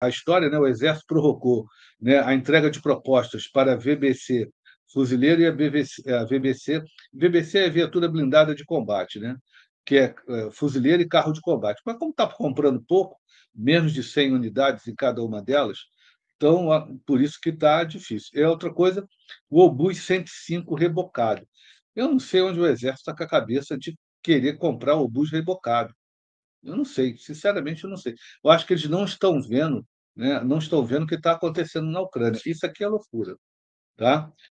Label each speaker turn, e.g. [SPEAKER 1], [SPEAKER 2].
[SPEAKER 1] a história, né, o Exército provocou, né, a entrega de propostas para a VBC Fuzileiro e a, a VBC. VBC é viatura blindada de combate, né, que é, é fuzileiro e carro de combate. Mas como está comprando pouco, menos de 100 unidades em cada uma delas, então, por isso que está difícil. É outra coisa, o Obus 105 rebocado. Eu não sei onde o Exército está com a cabeça de querer comprar o Obus rebocado. Eu não sei, sinceramente eu não sei. Eu acho que eles não estão vendo, né? Não estão vendo o que está acontecendo na Ucrânia. Isso aqui é loucura, tá?